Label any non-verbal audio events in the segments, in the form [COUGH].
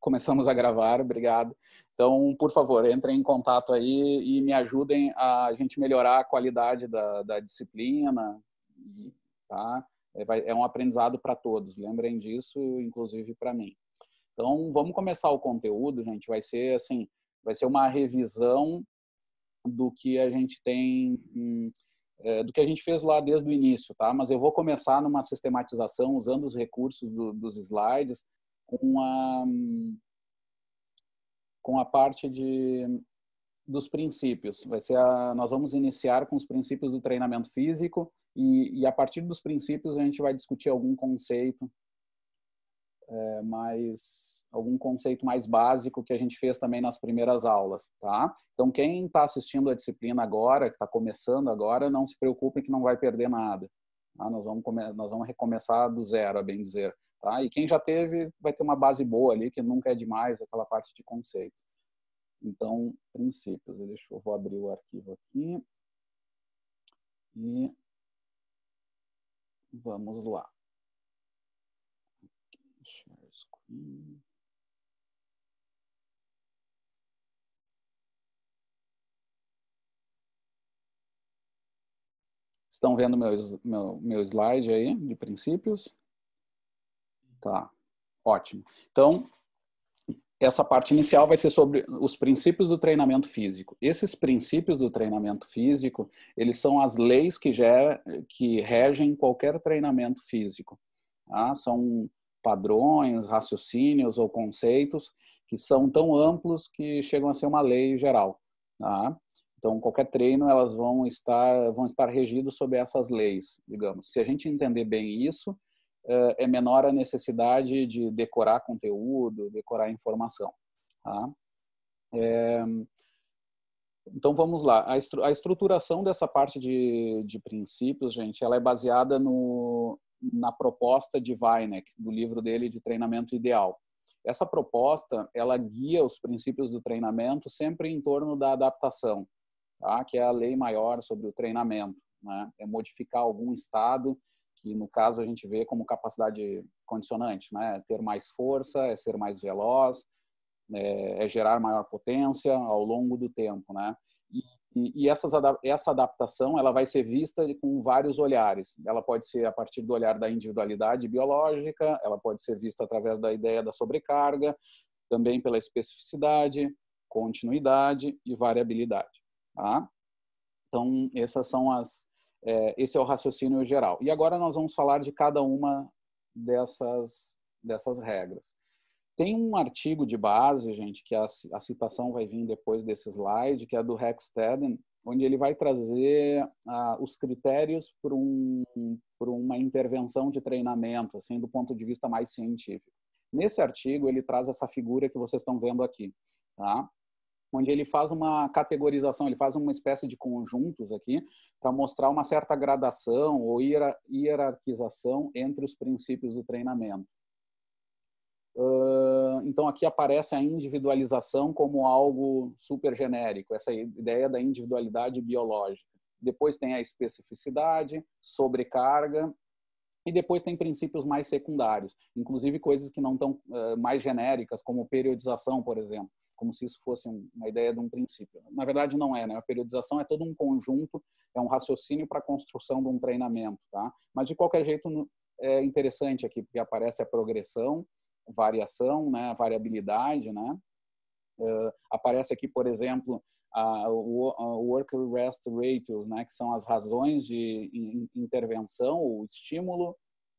começamos a gravar, obrigado. Então, por favor, entrem em contato aí e me ajudem a gente melhorar a qualidade da, da disciplina, tá? É, é um aprendizado para todos, lembrem disso, inclusive para mim. Então, vamos começar o conteúdo, gente. Vai ser assim, vai ser uma revisão do que a gente tem, hum, é, do que a gente fez lá desde o início, tá? Mas eu vou começar numa sistematização usando os recursos do, dos slides com a, com a parte de, dos princípios. Vai ser a, nós vamos iniciar com os princípios do treinamento físico e, e a partir dos princípios a gente vai discutir algum conceito é, mais algum conceito mais básico que a gente fez também nas primeiras aulas, tá? Então quem está assistindo a disciplina agora, que está começando agora, não se preocupe que não vai perder nada. Tá? Nós vamos nós vamos recomeçar do zero, a bem dizer. Tá? E quem já teve vai ter uma base boa ali, que nunca é demais aquela parte de conceitos. Então, princípios. Deixa eu vou abrir o arquivo aqui. E vamos lá. Share screen. Estão vendo meu, meu, meu slide aí de princípios? Tá, ótimo. Então, essa parte inicial vai ser sobre os princípios do treinamento físico. Esses princípios do treinamento físico, eles são as leis que, gera, que regem qualquer treinamento físico. Tá? São padrões, raciocínios ou conceitos que são tão amplos que chegam a ser uma lei geral. Tá? Então, qualquer treino, elas vão estar, vão estar regidos sob essas leis, digamos. Se a gente entender bem isso, é, é menor a necessidade de decorar conteúdo, decorar informação. Tá? É, então vamos lá. A, estru a estruturação dessa parte de, de, princípios, gente, ela é baseada no, na proposta de Weineck, do livro dele de treinamento ideal. Essa proposta ela guia os princípios do treinamento sempre em torno da adaptação, tá? que é a lei maior sobre o treinamento. Né? É modificar algum estado que no caso a gente vê como capacidade condicionante, né? Ter mais força, é ser mais veloz, é, é gerar maior potência ao longo do tempo, né? E, e essas, essa adaptação ela vai ser vista com vários olhares. Ela pode ser a partir do olhar da individualidade biológica, ela pode ser vista através da ideia da sobrecarga, também pela especificidade, continuidade e variabilidade. Tá? Então, essas são as, é, esse é o raciocínio geral. E agora nós vamos falar de cada uma dessas, dessas regras. Tem um artigo de base, gente, que a, a citação vai vir depois desse slide, que é do Hexteden, onde ele vai trazer ah, os critérios para um, uma intervenção de treinamento, assim, do ponto de vista mais científico. Nesse artigo, ele traz essa figura que vocês estão vendo aqui. Tá? onde ele faz uma categorização, ele faz uma espécie de conjuntos aqui para mostrar uma certa gradação ou hierarquização entre os princípios do treinamento. Então aqui aparece a individualização como algo super genérico, essa ideia da individualidade biológica. Depois tem a especificidade, sobrecarga e depois tem princípios mais secundários, inclusive coisas que não estão mais genéricas, como periodização, por exemplo como se isso fosse uma ideia de um princípio. Na verdade, não é, né? A periodização é todo um conjunto, é um raciocínio para a construção de um treinamento, tá? Mas, de qualquer jeito, é interessante aqui, porque aparece a progressão, variação, né? A variabilidade, né? Uh, aparece aqui, por exemplo, a, a work rest ratios, né, que são as razões de intervenção, o estímulo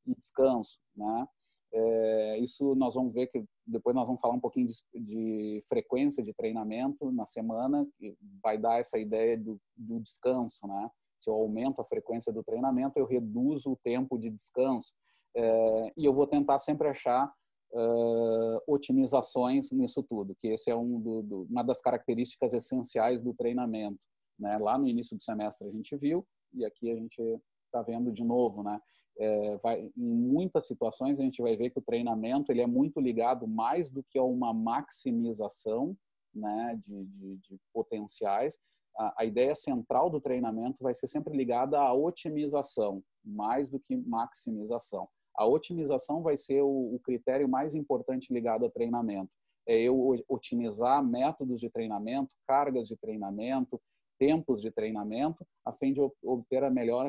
e descanso, né? É, isso nós vamos ver que depois nós vamos falar um pouquinho de, de frequência de treinamento na semana, que vai dar essa ideia do, do, descanso, né? Se eu aumento a frequência do treinamento, eu reduzo o tempo de descanso. É, e eu vou tentar sempre achar é, otimizações nisso tudo, que esse é um do, do, uma das características essenciais do treinamento. Né? Lá no início do semestre a gente viu, e aqui a gente está vendo de novo, né? é, vai, em muitas situações a gente vai ver que o treinamento ele é muito ligado mais do que a uma maximização né, de, de, de potenciais. A, a, ideia central do treinamento vai ser sempre ligada à otimização, mais do que maximização. A otimização vai ser o, o critério mais importante ligado ao treinamento. É eu otimizar métodos de treinamento, cargas de treinamento, tempos de treinamento, a fim de obter a melhor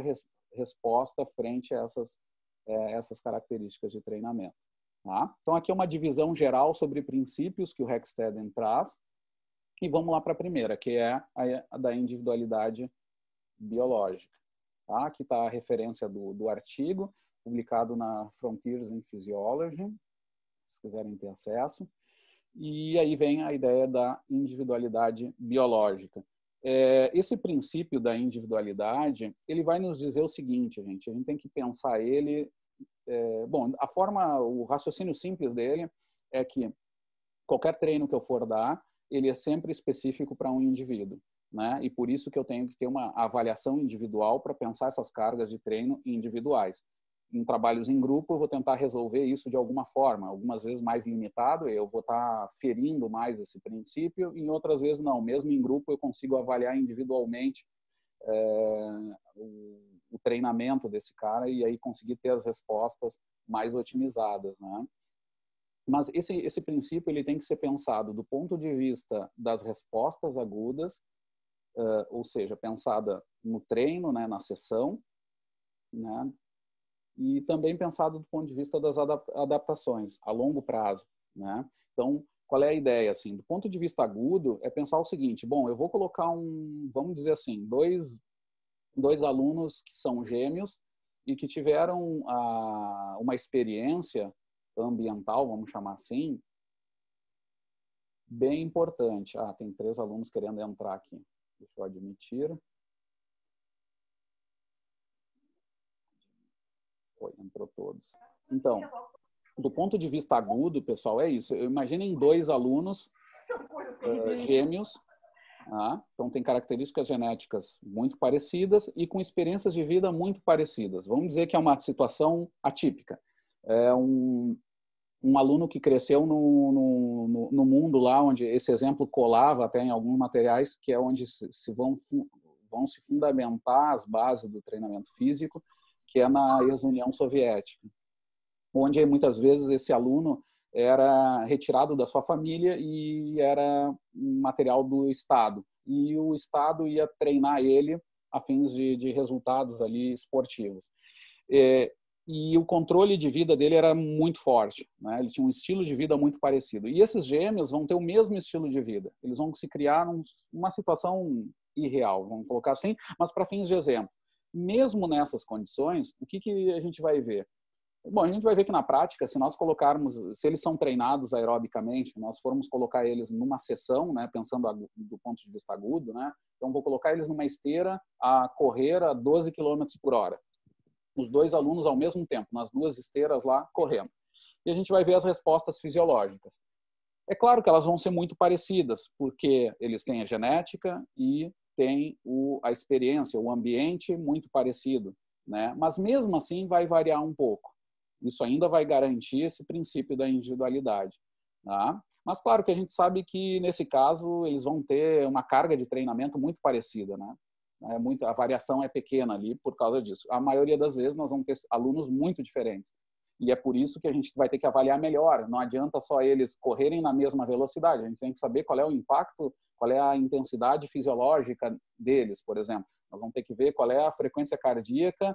resposta frente a essas, é, essas características de treinamento. Tá? Então, aqui é uma divisão geral sobre princípios que o Hexteden traz. E vamos lá para a primeira, que é a, a da individualidade biológica. Tá? Aqui está a referência do, do artigo, publicado na Frontiers in Physiology, se quiserem ter acesso. E aí vem a ideia da individualidade biológica. É, esse princípio da individualidade, ele vai nos dizer o seguinte, gente, a gente tem que pensar ele... É, bom, a forma, o raciocínio simples dele é que qualquer treino que eu for dar, ele é sempre específico para um indivíduo. Né? E por isso que eu tenho que ter uma avaliação individual para pensar essas cargas de treino individuais em trabalhos em grupo, eu vou tentar resolver isso de alguma forma. Algumas vezes mais limitado, eu vou estar tá ferindo mais esse princípio, em outras vezes não. Mesmo em grupo, eu consigo avaliar individualmente é, o, o, treinamento desse cara e aí conseguir ter as respostas mais otimizadas, né? Mas esse, esse princípio ele tem que ser pensado do ponto de vista das respostas agudas, eh, ou seja, pensada no treino, né, na sessão, né, e também pensado do ponto de vista das adaptações a longo prazo, né? Então, qual é a ideia assim? Do ponto de vista agudo é pensar o seguinte: bom, eu vou colocar um, vamos dizer assim, dois dois alunos que são gêmeos e que tiveram a, uma experiência ambiental, vamos chamar assim, bem importante. Ah, tem três alunos querendo entrar aqui. Deixa eu admitir. Foi, entrou todos. Então, do ponto de vista agudo, pessoal, é isso. Imaginem dois alunos uh, gêmeos. Ah, então, tem características genéticas muito parecidas e com experiências de vida muito parecidas. Vamos dizer que é uma situação atípica. É um, um aluno que cresceu no, no, no, mundo lá onde esse exemplo colava até em alguns materiais, que é onde se, se vão, vão se fundamentar as bases do treinamento físico que é na ex-União Soviética, onde muitas vezes esse aluno era retirado da sua família e era material do Estado. E o Estado ia treinar ele a fins de, de resultados ali esportivos. É, e o controle de vida dele era muito forte, né? ele tinha um estilo de vida muito parecido. E esses gêmeos vão ter o mesmo estilo de vida, eles vão se criar numa uma situação irreal, vamos colocar assim, mas para fins de exemplo mesmo nessas condições, o que, que a gente vai ver? Bom, a gente vai ver que na prática, se nós colocarmos, se eles são treinados aerobicamente, nós formos colocar eles numa sessão, né, pensando do ponto de vista agudo, né, então vou colocar eles numa esteira a correr a 12 km por hora. Os dois alunos ao mesmo tempo, nas duas esteiras lá, correndo. E a gente vai ver as respostas fisiológicas. É claro que elas vão ser muito parecidas, porque eles têm a genética e tem o, a experiência, o ambiente muito parecido, né? mas mesmo assim vai variar um pouco. Isso ainda vai garantir esse princípio da individualidade. Tá? Mas claro que a gente sabe que nesse caso eles vão ter uma carga de treinamento muito parecida, né? É muito, a variação é pequena ali por causa disso. A maioria das vezes nós vamos ter alunos muito diferentes. E é por isso que a gente vai ter que avaliar melhor. Não adianta só eles correrem na mesma velocidade. A gente tem que saber qual é o impacto qual é a intensidade fisiológica deles, por exemplo. Nós vamos ter que ver qual é a frequência cardíaca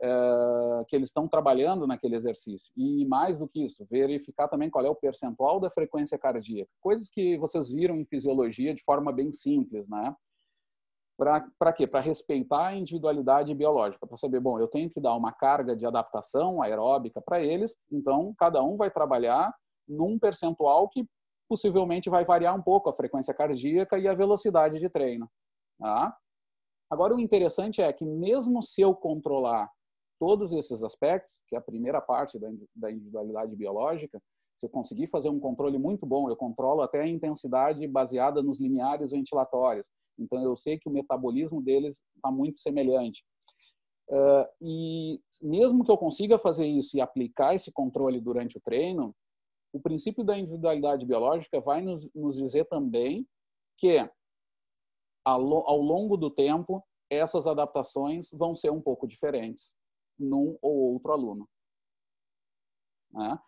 é, que eles estão trabalhando naquele exercício. E mais do que isso, verificar também qual é o percentual da frequência cardíaca. Coisas que vocês viram em fisiologia de forma bem simples, né? Para quê? Para respeitar a individualidade biológica, para saber, bom, eu tenho que dar uma carga de adaptação aeróbica para eles, então cada um vai trabalhar num percentual que possivelmente vai variar um pouco a frequência cardíaca e a velocidade de treino. Tá? Agora, o interessante é que, mesmo se eu controlar todos esses aspectos, que é a primeira parte da individualidade biológica, se eu conseguir fazer um controle muito bom, eu controlo até a intensidade baseada nos lineares ventilatórios. Então, eu sei que o metabolismo deles está muito semelhante. Uh, e mesmo que eu consiga fazer isso e aplicar esse controle durante o treino, o princípio da individualidade biológica vai nos, nos dizer também que, ao longo do tempo, essas adaptações vão ser um pouco diferentes num ou outro aluno. Né?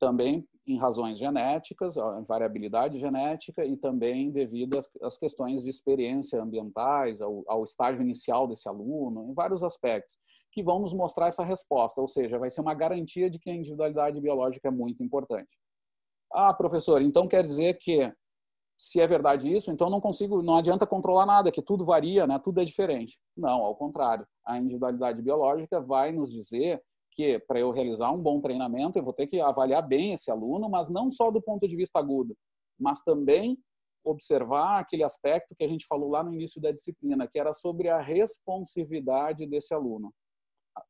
Também em razões genéticas, variabilidade genética e também devido às, às questões de experiência ambientais, ao, ao, estágio inicial desse aluno, em vários aspectos, que vão nos mostrar essa resposta, ou seja, vai ser uma garantia de que a individualidade biológica é muito importante. Ah, professor, então quer dizer que se é verdade isso, então não consigo, não adianta controlar nada, que tudo varia, né? Tudo é diferente. Não, ao contrário. A individualidade biológica vai nos dizer que para eu realizar um bom treinamento, eu vou ter que avaliar bem esse aluno, mas não só do ponto de vista agudo, mas também observar aquele aspecto que a gente falou lá no início da disciplina, que era sobre a responsividade desse aluno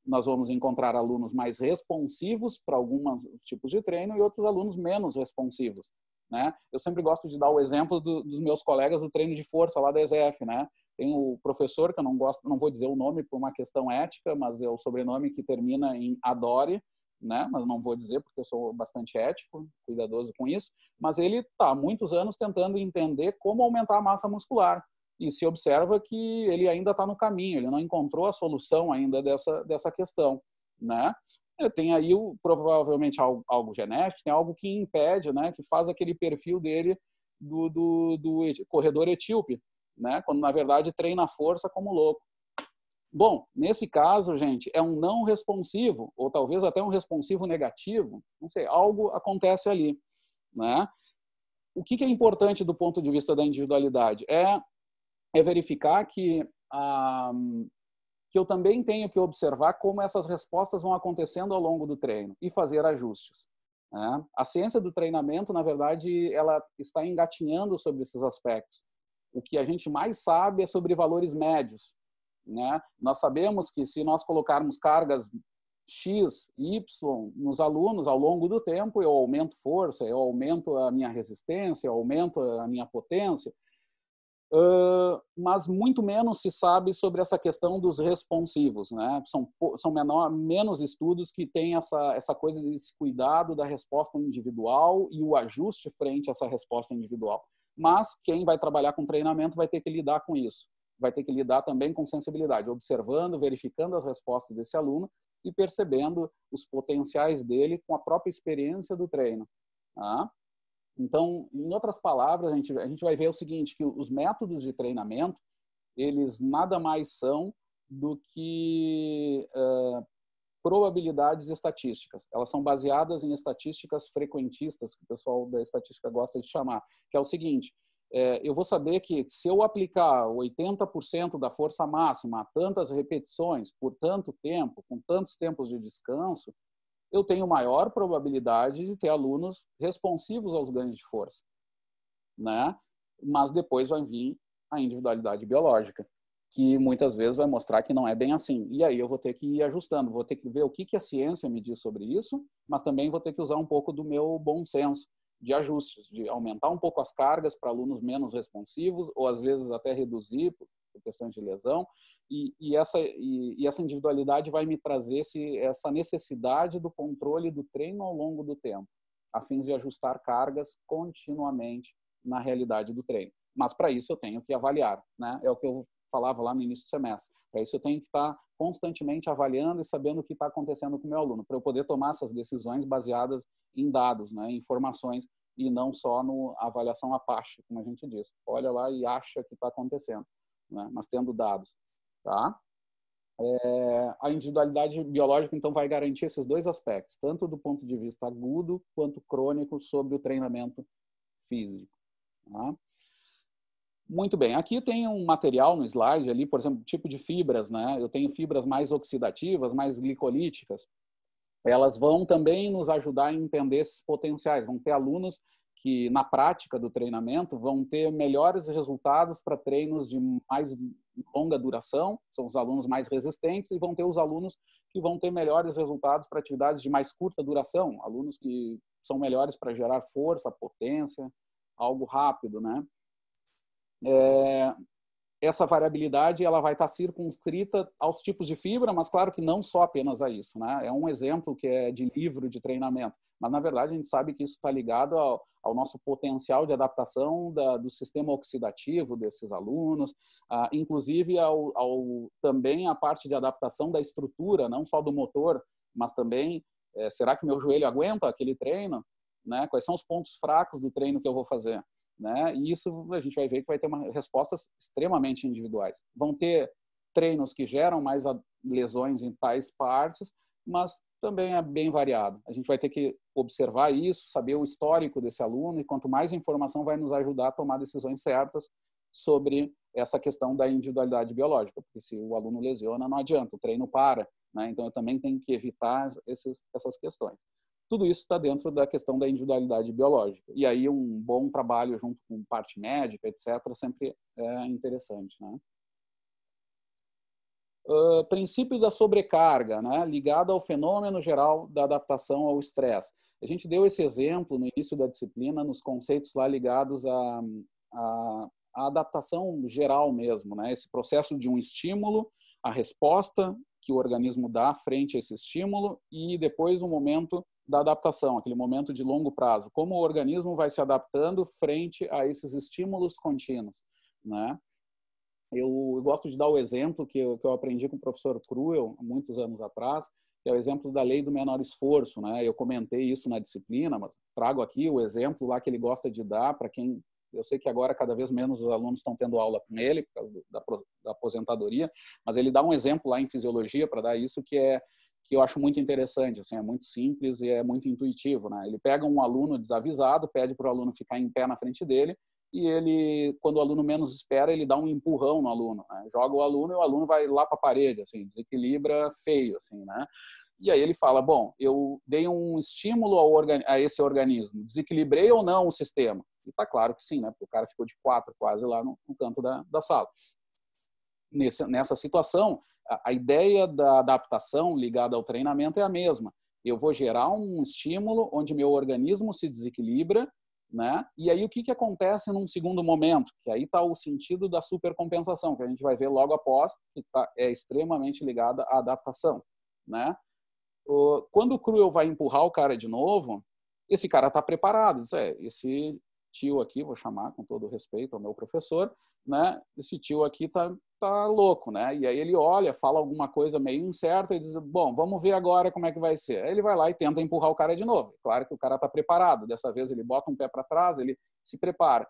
nós vamos encontrar alunos mais responsivos para alguns tipos de treino e outros alunos menos responsivos. Né? Eu sempre gosto de dar o exemplo do, dos meus colegas do treino de força lá da ESF, né? Tem o professor que eu não gosto, não vou dizer o nome por uma questão ética, mas é o sobrenome que termina em Adore, né? Mas não vou dizer porque eu sou bastante ético, cuidadoso com isso. Mas ele está muitos anos tentando entender como aumentar a massa muscular e se observa que ele ainda está no caminho, ele não encontrou a solução ainda dessa, dessa questão, né? É, tem aí o, provavelmente algo, algo genético, tem algo que impede, né, que faz aquele perfil dele do, do, do corredor etíope, né, quando na verdade treina força como louco. Bom, nesse caso, gente, é um não responsivo, ou talvez até um responsivo negativo, não sei, algo acontece ali, né? O que é importante do ponto de vista da individualidade? É é verificar que, ah, que eu também tenho que observar como essas respostas vão acontecendo ao longo do treino e fazer ajustes. Né? A ciência do treinamento, na verdade, ela está engatinhando sobre esses aspectos. O que a gente mais sabe é sobre valores médios. Né? Nós sabemos que se nós colocarmos cargas X, Y nos alunos ao longo do tempo, eu aumento força, eu aumento a minha resistência, eu aumento a minha potência, mas muito menos se sabe sobre essa questão dos responsivos, né? São, são menor, menos estudos que têm essa, essa coisa desse cuidado da resposta individual e o ajuste frente a essa resposta individual. Mas quem vai trabalhar com treinamento vai ter que lidar com isso, vai ter que lidar também com sensibilidade, observando, verificando as respostas desse aluno e percebendo os potenciais dele com a própria experiência do treino. Tá? Então, em outras palavras, a gente, a gente vai ver o seguinte, que os métodos de treinamento, eles nada mais são do que uh, probabilidades estatísticas. Elas são baseadas em estatísticas frequentistas, que o pessoal da estatística gosta de chamar, que é o seguinte, é, eu vou saber que se eu aplicar 80% da força máxima a tantas repetições por tanto tempo, com tantos tempos de descanso, eu tenho maior probabilidade de ter alunos responsivos aos ganhos de força, né? Mas depois vai vir a individualidade biológica, que muitas vezes vai mostrar que não é bem assim. E aí eu vou ter que ir ajustando, vou ter que ver o que que a ciência me diz sobre isso, mas também vou ter que usar um pouco do meu bom senso de ajustes, de aumentar um pouco as cargas para alunos menos responsivos ou às vezes até reduzir por questões de lesão. E, e, essa, e, e, essa individualidade vai me trazer esse, essa necessidade do controle do treino ao longo do tempo, a fim de ajustar cargas continuamente na realidade do treino. Mas para isso eu tenho que avaliar, né? É o que eu falava lá no início do semestre. Para isso eu tenho que estar tá constantemente avaliando e sabendo o que está acontecendo com o meu aluno, para eu poder tomar essas decisões baseadas em dados, né? Informações e não só no avaliação Apache, como a gente diz. Olha lá e acha que está acontecendo, né? Mas tendo dados. Tá? É, a individualidade biológica, então, vai garantir esses dois aspectos, tanto do ponto de vista agudo quanto crônico, sobre o treinamento físico. Tá? Muito bem, aqui tem um material no slide ali, por exemplo, tipo de fibras, né? Eu tenho fibras mais oxidativas, mais glicolíticas. Elas vão também nos ajudar a entender esses potenciais. Vão ter alunos que, na prática do treinamento, vão ter melhores resultados para treinos de mais longa duração, são os alunos mais resistentes, e vão ter os alunos que vão ter melhores resultados para atividades de mais curta duração, alunos que são melhores para gerar força, potência, algo rápido, né? É, essa variabilidade ela vai estar tá circunscrita aos tipos de fibra, mas claro que não só apenas a isso, né? É um exemplo que é de livro de treinamento mas na verdade a gente sabe que isso está ligado ao, ao, nosso potencial de adaptação da, do sistema oxidativo desses alunos, ah, inclusive ao, ao, também a parte de adaptação da estrutura, não só do motor, mas também é, será que meu joelho aguenta aquele treino? Né? Quais são os pontos fracos do treino que eu vou fazer? Né? E isso a gente vai ver que vai ter uma, respostas extremamente individuais. Vão ter treinos que geram mais lesões em tais partes, mas também é bem variado. A gente vai ter que observar isso, saber o histórico desse aluno, e quanto mais informação vai nos ajudar a tomar decisões certas sobre essa questão da individualidade biológica, porque se o aluno lesiona, não adianta, o treino para, né? então eu também tenho que evitar esses, essas questões. Tudo isso está dentro da questão da individualidade biológica. E aí um bom trabalho junto com parte médica, etc., sempre é interessante. Né? princípio da sobrecarga, né, ligado ao fenômeno geral da adaptação ao estresse. A gente deu esse exemplo no início da disciplina, nos conceitos lá ligados à, à, à adaptação geral mesmo, né, esse processo de um estímulo, a resposta que o organismo dá frente a esse estímulo e depois o um momento da adaptação, aquele momento de longo prazo, como o organismo vai se adaptando frente a esses estímulos contínuos, né? Eu gosto de dar o exemplo que eu, que eu aprendi com o professor Cruel, muitos anos atrás, que é o exemplo da lei do menor esforço. Né? Eu comentei isso na disciplina, mas trago aqui o exemplo lá que ele gosta de dar para quem. Eu sei que agora cada vez menos os alunos estão tendo aula com ele, por causa do, da, da aposentadoria, mas ele dá um exemplo lá em fisiologia para dar isso, que é que eu acho muito interessante, assim, é muito simples e é muito intuitivo, né? Ele pega um aluno desavisado, pede para o aluno ficar em pé na frente dele e ele, quando o aluno menos espera, ele dá um empurrão no aluno, né? joga o aluno e o aluno vai lá para a parede, assim, desequilibra feio, assim, né? E aí ele fala, bom, eu dei um estímulo ao a esse organismo, desequilibrei ou não o sistema? E tá claro que sim, né? Porque o cara ficou de quatro quase lá no, no canto da, da sala. Nesse, nessa situação, a, a ideia da adaptação ligada ao treinamento é a mesma. Eu vou gerar um estímulo onde meu organismo se desequilibra né? E aí o que, que acontece num segundo momento? Que aí está o sentido da supercompensação, que a gente vai ver logo após, que tá, é extremamente ligada à adaptação. Né? Quando o Cruel vai empurrar o cara de novo, esse cara está preparado. Diz, é, esse tio aqui, vou chamar com todo respeito ao meu professor, né? Esse tio aqui tá, tá louco, né? E aí ele olha, fala alguma coisa meio incerta e diz, bom, vamos ver agora como é que vai ser. Aí ele vai lá e tenta empurrar o cara de novo. Claro que o cara tá preparado, dessa vez ele bota um pé para trás, ele se prepara.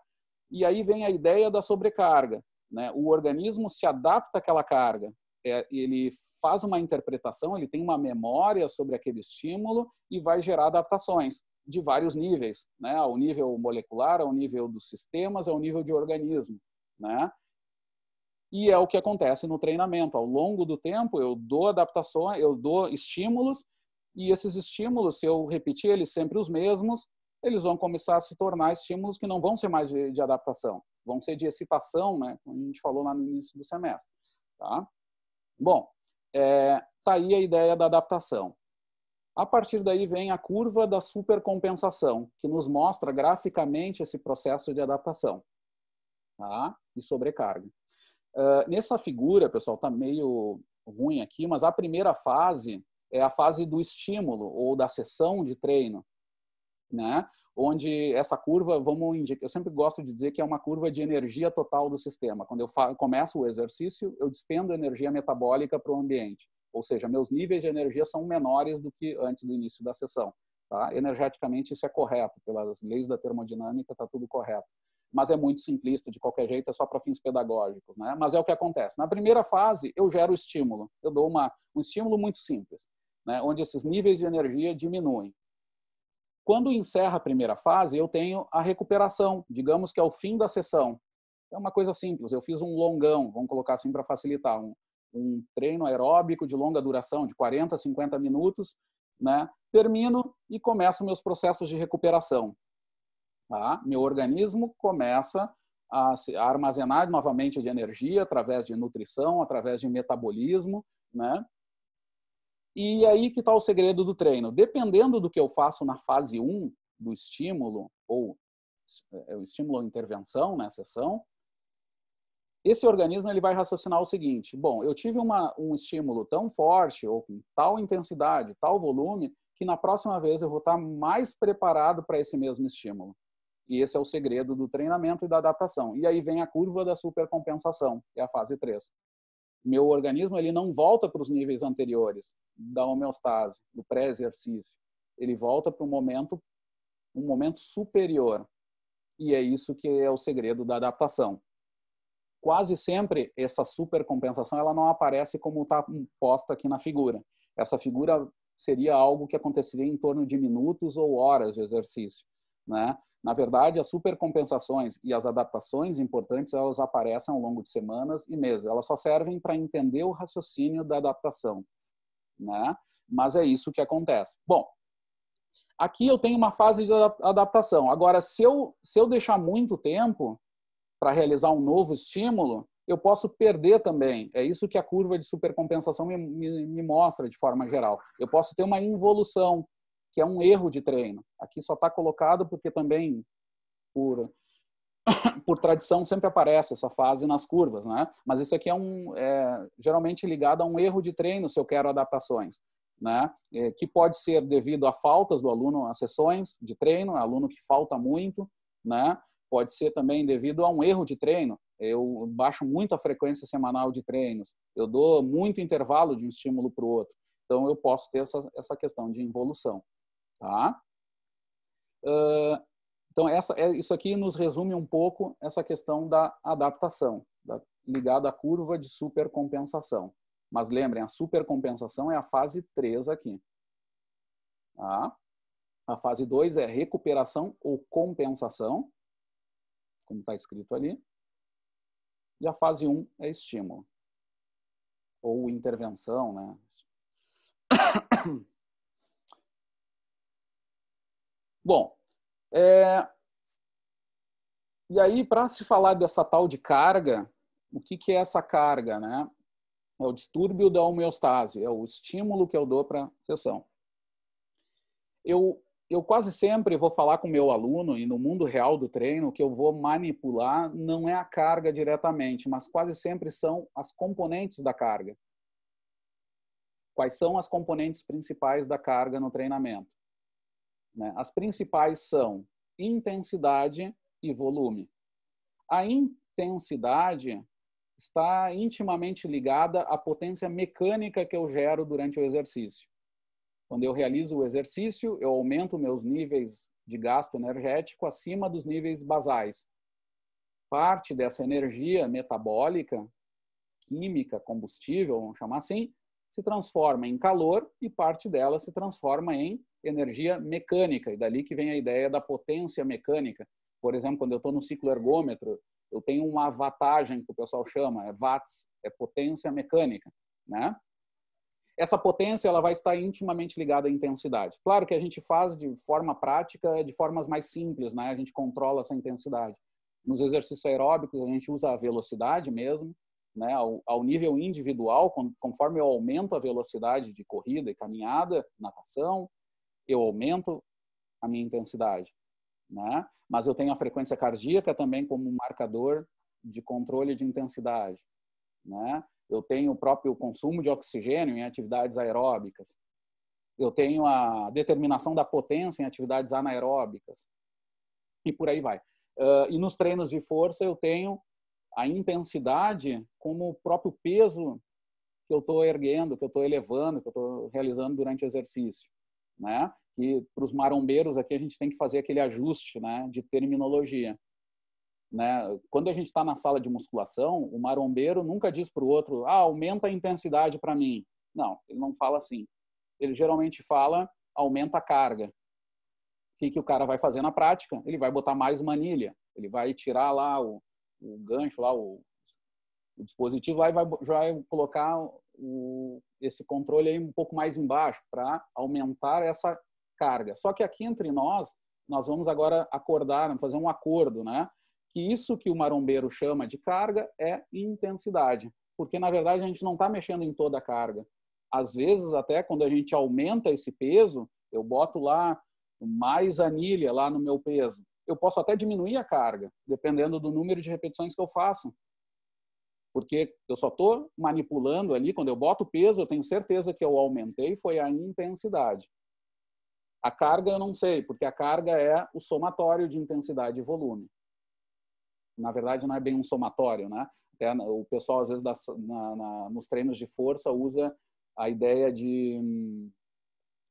E aí vem a ideia da sobrecarga, né? O organismo se adapta àquela carga, é, ele faz uma interpretação, ele tem uma memória sobre aquele estímulo e vai gerar adaptações de vários níveis, né? ao nível molecular, ao nível dos sistemas, ao nível de organismo né? E é o que acontece no treinamento. Ao longo do tempo, eu dou adaptações, eu dou estímulos, e esses estímulos, se eu repetir eles sempre os mesmos, eles vão começar a se tornar estímulos que não vão ser mais de, de adaptação, vão ser de excitação, né? Como a gente falou lá no início do semestre, tá? Bom, é, tá aí a ideia da adaptação. A partir daí vem a curva da supercompensação, que nos mostra graficamente esse processo de adaptação tá? e sobrecarga. Uh, nessa figura, pessoal, está meio ruim aqui, mas a primeira fase é a fase do estímulo ou da sessão de treino, né? Onde essa curva, vamos indicar, eu sempre gosto de dizer que é uma curva de energia total do sistema. Quando eu começo o exercício, eu despendo energia metabólica para o ambiente, ou seja, meus níveis de energia são menores do que antes do início da sessão. Tá? Energeticamente isso é correto, pelas leis da termodinâmica está tudo correto mas é muito simplista, de qualquer jeito, é só para fins pedagógicos. Né? Mas é o que acontece. Na primeira fase, eu gero estímulo, eu dou uma, um estímulo muito simples, né? onde esses níveis de energia diminuem. Quando encerra a primeira fase, eu tenho a recuperação, digamos que é o fim da sessão. É uma coisa simples, eu fiz um longão, vamos colocar assim para facilitar, um, um treino aeróbico de longa duração, de 40 a 50 minutos, né? termino e começo meus processos de recuperação. Tá? Meu organismo começa a armazenar novamente de energia através de nutrição, através de metabolismo, né? E aí que está o segredo do treino. Dependendo do que eu faço na fase 1 do estímulo, ou é, é o estímulo ou intervenção, né, sessão, esse organismo ele vai raciocinar o seguinte: bom, eu tive uma, um estímulo tão forte ou com tal intensidade, tal volume, que na próxima vez eu vou estar mais preparado para esse mesmo estímulo. E esse é o segredo do treinamento e da adaptação. E aí vem a curva da supercompensação, que é a fase 3. Meu organismo ele não volta para os níveis anteriores da homeostase, do pré-exercício. Ele volta para um momento, um momento superior. E é isso que é o segredo da adaptação. Quase sempre essa supercompensação ela não aparece como está posta aqui na figura. Essa figura seria algo que aconteceria em torno de minutos ou horas de exercício, né? Na verdade, as supercompensações e as adaptações importantes elas aparecem ao longo de semanas e meses. Elas só servem para entender o raciocínio da adaptação, né? Mas é isso que acontece. Bom, aqui eu tenho uma fase de adaptação. Agora, se eu se eu deixar muito tempo para realizar um novo estímulo, eu posso perder também. É isso que a curva de supercompensação me, me, me mostra de forma geral. Eu posso ter uma involução que é um erro de treino. Aqui só está colocado porque também, por, [COUGHS] por tradição, sempre aparece essa fase nas curvas, né? Mas isso aqui é, um, é, geralmente ligado a um erro de treino se eu quero adaptações. Né? É, que pode ser devido a faltas do aluno a sessões de treino, é aluno que falta muito, né? Pode ser também devido a um erro de treino. Eu baixo muito a frequência semanal de treinos, eu dou muito intervalo de um estímulo para o outro. Então, eu posso ter essa, essa questão de involução. Tá? Uh, então, essa, é, isso aqui nos resume um pouco essa questão da adaptação, da, ligada à curva de supercompensação. Mas lembrem, a supercompensação é a fase 3 aqui. Tá? A fase 2 é recuperação ou compensação, como está escrito ali. E a fase 1 um é estímulo, ou intervenção, né? [COUGHS] Bom, é... e aí, para se falar dessa tal de carga, o que, que é essa carga? Né? É o distúrbio da homeostase, é o estímulo que eu dou para a sessão. Eu, eu quase sempre vou falar com meu aluno, e no mundo real do treino, que eu vou manipular não é a carga diretamente, mas quase sempre são as componentes da carga. Quais são as componentes principais da carga no treinamento? Né? As principais são intensidade e volume. A intensidade está intimamente ligada à potência mecânica que eu gero durante o exercício. Quando eu realizo o exercício, eu aumento meus níveis de gasto energético acima dos níveis basais. Parte dessa energia metabólica, química, combustível, vamos chamar assim, se transforma em calor e parte dela se transforma em energia mecânica, e dali que vem a ideia da potência mecânica. Por exemplo, quando eu estou no ciclo ergômetro, eu tenho uma wattagem que o pessoal chama, é watts, é potência mecânica, né? Essa potência ela vai estar intimamente ligada à intensidade. Claro que a gente faz de forma prática, de formas mais simples, né? A gente controla essa intensidade. Nos exercícios aeróbicos a gente usa a velocidade mesmo, né? Ao, ao nível individual, conforme eu aumento a velocidade de corrida e caminhada, natação, eu aumento a minha intensidade, né? Mas eu tenho a frequência cardíaca também como um marcador de controle de intensidade, né? Eu tenho o próprio consumo de oxigênio em atividades aeróbicas. Eu tenho a determinação da potência em atividades anaeróbicas. E por aí vai. Uh, e nos treinos de força eu tenho a intensidade como o próprio peso que eu estou erguendo, que eu estou elevando, que eu estou realizando durante o exercício né? para os marombeiros aqui a gente tem que fazer aquele ajuste, né? De terminologia. Né? Quando a gente está na sala de musculação, o marombeiro nunca diz para o outro, ah, aumenta a intensidade para mim. Não, ele não fala assim. Ele geralmente fala, aumenta a carga. O que, que o cara vai fazer na prática? Ele vai botar mais manilha, ele vai tirar lá o, o gancho, lá o, o dispositivo, lá e vai, vai colocar o, esse controle aí um pouco mais embaixo para aumentar essa carga. Só que aqui entre nós, nós vamos agora acordar, fazer um acordo, né? Que isso que o marombeiro chama de carga é intensidade, porque na verdade a gente não está mexendo em toda a carga. Às vezes até quando a gente aumenta esse peso, eu boto lá mais anilha lá no meu peso. Eu posso até diminuir a carga, dependendo do número de repetições que eu faço porque eu só estou manipulando ali, quando eu boto peso, eu tenho certeza que eu aumentei, foi a intensidade. A carga eu não sei, porque a carga é o somatório de intensidade e volume. Na verdade, não é bem um somatório, né? Até o pessoal, às vezes, na, na, nos treinos de força, usa a ideia de hum,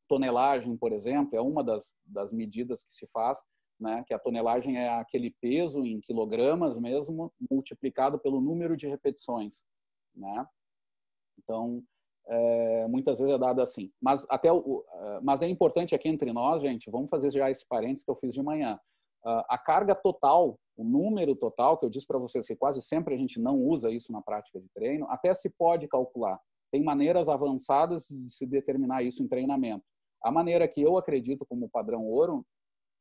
tonelagem, por exemplo, é uma das, das medidas que se faz, né? que a tonelagem é aquele peso em quilogramas mesmo, multiplicado pelo número de repetições. Né? Então, é, muitas vezes é dado assim. Mas, até o, é, mas é importante aqui entre nós, gente, vamos fazer já esse parênteses que eu fiz de manhã. A carga total, o número total, que eu disse para vocês que quase sempre a gente não usa isso na prática de treino, até se pode calcular. Tem maneiras avançadas de se determinar isso em treinamento. A maneira que eu acredito como padrão ouro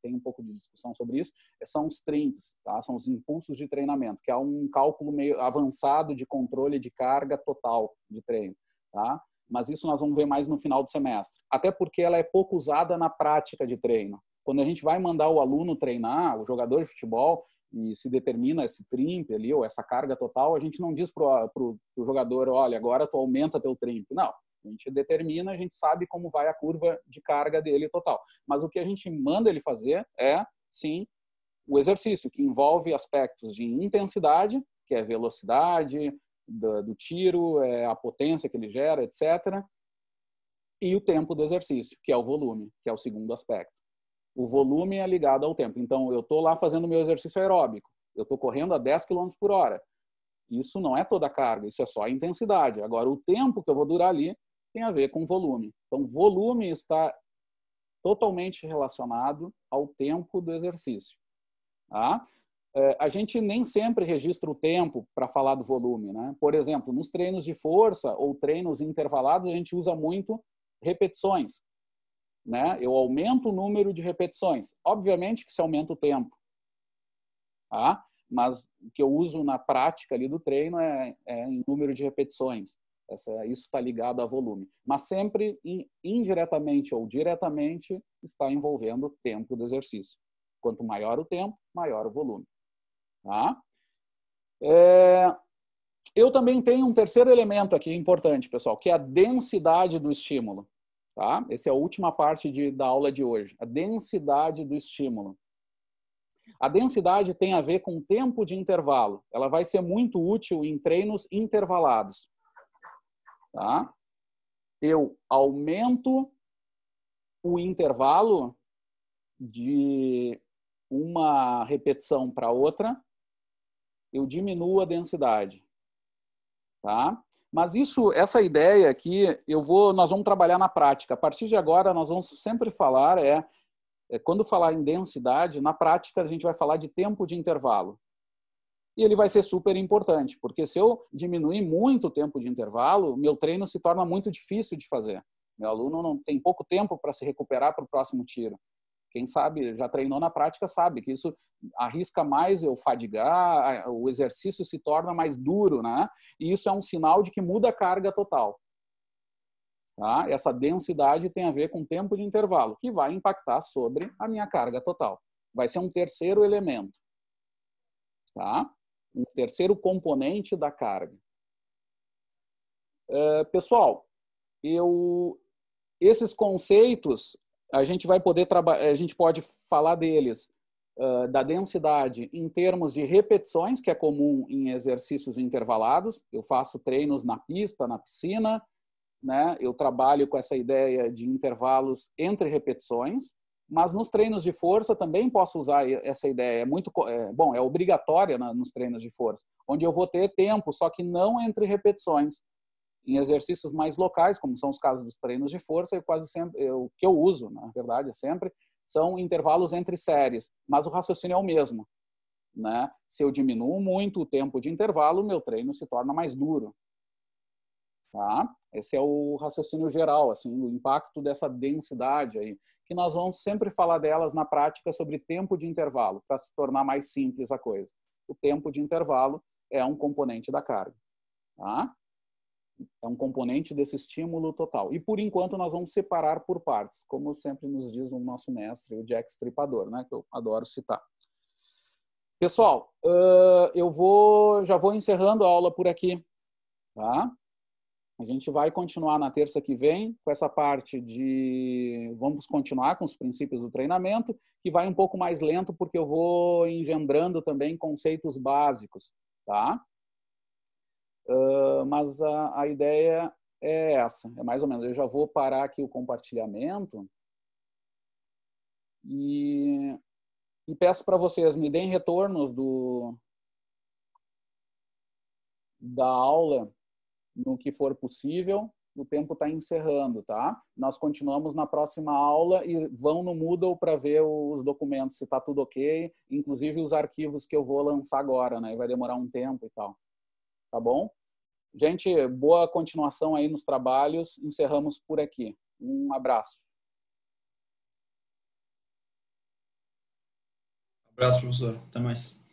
tem um pouco de discussão sobre isso, é são os TRIMPs, tá? são os impulsos de treinamento, que é um cálculo meio avançado de controle de carga total de treino. Tá? Mas isso nós vamos ver mais no final do semestre. Até porque ela é pouco usada na prática de treino. Quando a gente vai mandar o aluno treinar, o jogador de futebol, e se determina esse trimp ali, ou essa carga total, a gente não diz para o jogador, olha, agora tu aumenta teu trimp. Não, a gente determina, a gente sabe como vai a curva de carga dele total. Mas o que a gente manda ele fazer é, sim, o exercício, que envolve aspectos de intensidade, que é velocidade do, do tiro, é a potência que ele gera, etc. E o tempo do exercício, que é o volume, que é o segundo aspecto. O volume é ligado ao tempo. Então, eu estou lá fazendo meu exercício aeróbico, eu estou correndo a 10 km por hora. Isso não é toda a carga, isso é só a intensidade. Agora, o tempo que eu vou durar ali tem a ver com volume. Então, volume está totalmente relacionado ao tempo do exercício. Tá? É, a gente nem sempre registra o tempo para falar do volume. Né? Por exemplo, nos treinos de força ou treinos intervalados, a gente usa muito repetições. Né? Eu aumento o número de repetições. Obviamente que se aumenta o tempo. Tá? Mas o que eu uso na prática ali do treino é, é em número de repetições. Essa, isso está ligado a volume. Mas sempre, indiretamente ou diretamente, está envolvendo tempo do exercício. Quanto maior o tempo, maior o volume. Tá? É, eu também tenho um terceiro elemento aqui importante, pessoal, que é a densidade do estímulo. Tá? Essa é a última parte de, da aula de hoje. A densidade do estímulo. A densidade tem a ver com o tempo de intervalo. Ela vai ser muito útil em treinos intervalados tá? eu aumento o intervalo de uma repetição para outra, eu diminuo a densidade, tá? Mas isso, essa ideia aqui, eu vou, nós vamos trabalhar na prática. A partir de agora, nós vamos sempre falar é, é quando falar em densidade, na prática a gente vai falar de tempo de intervalo e ele vai ser super importante, porque se eu diminuir muito o tempo de intervalo, meu treino se torna muito difícil de fazer. Meu aluno não tem pouco tempo para se recuperar para o próximo tiro. Quem sabe, já treinou na prática, sabe que isso arrisca mais eu fadigar, o exercício se torna mais duro, né? E isso é um sinal de que muda a carga total. Tá? Essa densidade tem a ver com o tempo de intervalo, que vai impactar sobre a minha carga total. Vai ser um terceiro elemento. Tá? um terceiro componente da carga. Eh, pessoal, eu esses conceitos a gente vai poder a gente pode falar deles eh, da densidade em termos de repetições que é comum em exercícios intervalados. Eu faço treinos na pista, na piscina, né? Eu trabalho com essa ideia de intervalos entre repetições. Mas nos treinos de força também posso usar essa ideia. É muito é, bom, é obrigatória na, nos treinos de força, onde eu vou ter tempo, só que não entre repetições. Em exercícios mais locais, como são os casos dos treinos de força, eu quase sempre o que eu uso, na verdade, é sempre são intervalos entre séries, mas o raciocínio é o mesmo. Né? Se eu diminuo muito o tempo de intervalo, meu treino se torna mais duro. Tá? Esse é o raciocínio geral, assim, o impacto dessa densidade aí que nós vamos sempre falar delas na prática sobre tempo de intervalo, para se tornar mais simples a coisa. O tempo de intervalo é um componente da carga. Tá? É um componente desse estímulo total. E por enquanto nós vamos separar por partes, como sempre nos diz o nosso mestre, o Jack Stripador, né, que eu adoro citar. Pessoal, eu vou, já vou encerrando a aula por aqui. Tá? A gente vai continuar na terça que vem com essa parte de. Vamos continuar com os princípios do treinamento, que vai um pouco mais lento, porque eu vou engendrando também conceitos básicos, tá? Uh, mas a, a ideia é essa, é mais ou menos. Eu já vou parar aqui o compartilhamento e, e peço para vocês me deem retornos do, da aula no que for possível. O tempo está encerrando, tá? Nós continuamos na próxima aula e vão no Moodle para ver os documentos, se está tudo ok, inclusive os arquivos que eu vou lançar agora, né? Vai demorar um tempo e tal. Tá bom? Gente, boa continuação aí nos trabalhos. Encerramos por aqui. Um abraço. abraço, professor. Até mais.